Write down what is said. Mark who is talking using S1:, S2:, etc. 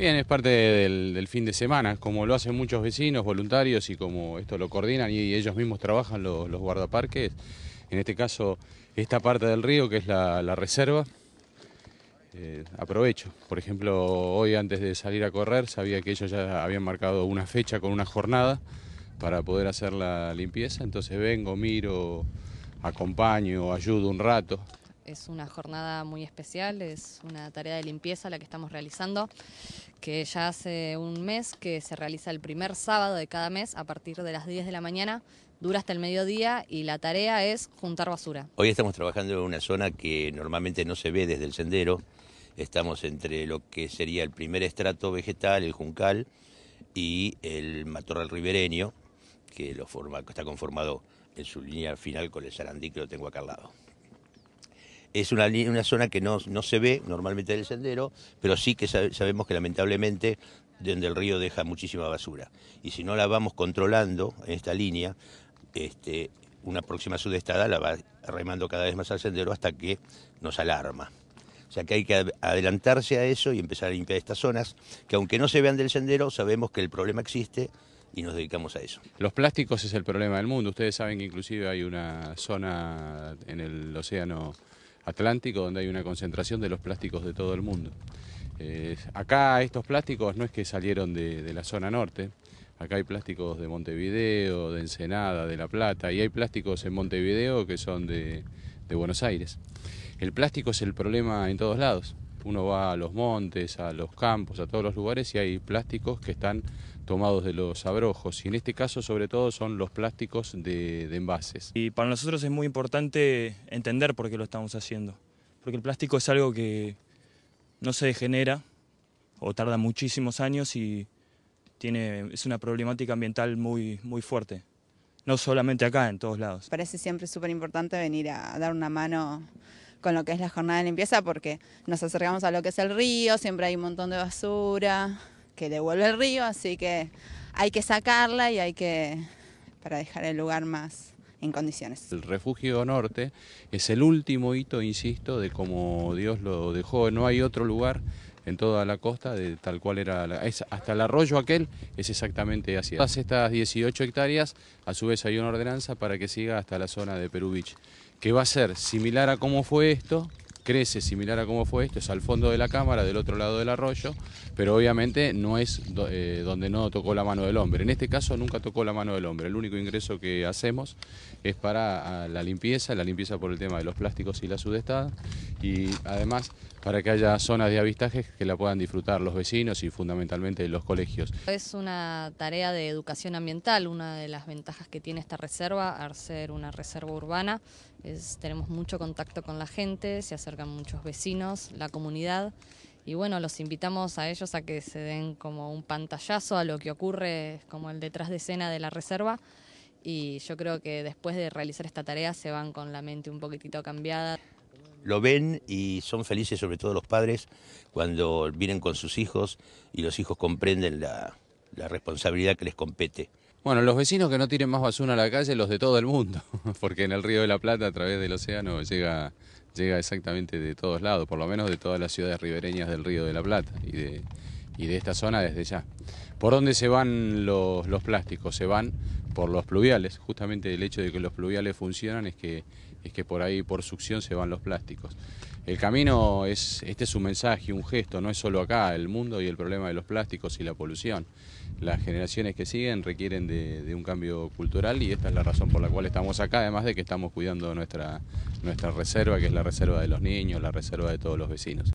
S1: Bien, es parte del, fin de semana, como lo hacen muchos vecinos, voluntarios y como esto lo coordinan y ellos mismos trabajan los, guardaparques. En este caso, esta parte del río que es la, reserva, eh, aprovecho. Por ejemplo, hoy antes de salir a correr sabía que ellos ya habían marcado una fecha con una jornada para poder hacer la limpieza, entonces vengo, miro, acompaño, ayudo un rato
S2: es una jornada muy especial, es una tarea de limpieza la que estamos realizando que ya hace un mes que se realiza el primer sábado de cada mes a partir de las 10 de la mañana. Dura hasta el mediodía y la tarea es juntar basura.
S3: Hoy estamos trabajando en una zona que normalmente no se ve desde el sendero. Estamos entre lo que sería el primer estrato vegetal, el juncal, y el matorral ribereño, que lo forma, está conformado en su línea final con el sarandí que lo tengo acá al lado. Es una, una zona que no, se ve normalmente del sendero, pero sí que sabemos que lamentablemente donde el río deja muchísima basura. Y si no la vamos controlando en esta línea, este, una próxima sudestada la va remando cada vez más al sendero hasta que nos alarma. O sea que hay que adelantarse a eso y empezar a limpiar estas zonas, que aunque no se vean del sendero, sabemos que el problema existe y nos dedicamos a eso. Los plásticos
S1: es el problema del mundo. Ustedes saben que inclusive hay una zona en el océano Atlántico, donde hay una concentración de los plásticos de todo el mundo. Eh, acá estos plásticos no es que salieron de, la zona norte, acá hay plásticos de Montevideo, de Ensenada, de La Plata, y hay plásticos en Montevideo que son de Buenos Aires. El plástico es el problema en todos lados. Uno va a los montes, a los campos, a todos los lugares y hay plásticos que están tomados de los abrojos y en este caso sobre todo son los plásticos de, envases. Y para nosotros es muy importante entender por qué lo estamos haciendo, porque el plástico es algo que no se degenera o tarda muchísimos años y tiene, es una problemática ambiental muy, muy fuerte no solamente acá, en todos lados.
S2: Parece siempre súper importante venir a dar una mano con lo que es la jornada de limpieza porque nos acercamos a lo que es el río, siempre hay un montón de basura que devuelve el río, así que hay que sacarla y hay que para dejar el lugar más en condiciones. El
S1: refugio norte es el último hito, insisto, de como Dios lo dejó, no hay otro lugar en toda la costa, de tal cual era, hasta el arroyo aquel es exactamente así. Todas estas 18 hectáreas, a su vez hay una ordenanza para que siga hasta la zona de Perú que va a ser similar a cómo fue esto, crece similar a cómo fue esto, es al fondo de la cámara, del otro lado del arroyo, pero obviamente no es eh, donde no tocó la mano del hombre. En este caso nunca tocó la mano del hombre, el único ingreso que hacemos es para la limpieza, la limpieza por el tema de los plásticos y la sudestada, y además para que haya zonas de avistaje que la puedan disfrutar los vecinos y fundamentalmente los colegios.
S2: Es una tarea de educación ambiental, una de las ventajas que tiene esta reserva al ser una reserva urbana tenemos mucho contacto con la gente, se acercan muchos vecinos, la comunidad. Y bueno, los invitamos a ellos a que se den como un pantallazo a lo que ocurre como el detrás de escena de la reserva. Y yo creo que después de realizar esta tarea se van con la mente un poquitito cambiada.
S3: Lo ven y son felices, sobre todo los padres, cuando vienen con sus hijos y los hijos comprenden la responsabilidad que les compete.
S1: Bueno, los vecinos que no tienen más basura a la calle, los de todo el mundo, porque en el Río de la Plata a través del océano llega, llega exactamente de todos lados, por lo menos de todas las ciudades ribereñas del Río de la Plata y de, esta zona desde ya. ¿Por dónde se van los, los plásticos? Se van por los pluviales, justamente el hecho de que los pluviales funcionan es que, es que por ahí por succión se van los plásticos. El camino es, este es un mensaje, un gesto, no es solo acá, el mundo y el problema de los plásticos y la polución las generaciones que siguen requieren de, un cambio cultural y esta es la razón por la cual estamos acá, además de que estamos cuidando nuestra, nuestra reserva, que es la reserva de los niños, la reserva de todos los vecinos.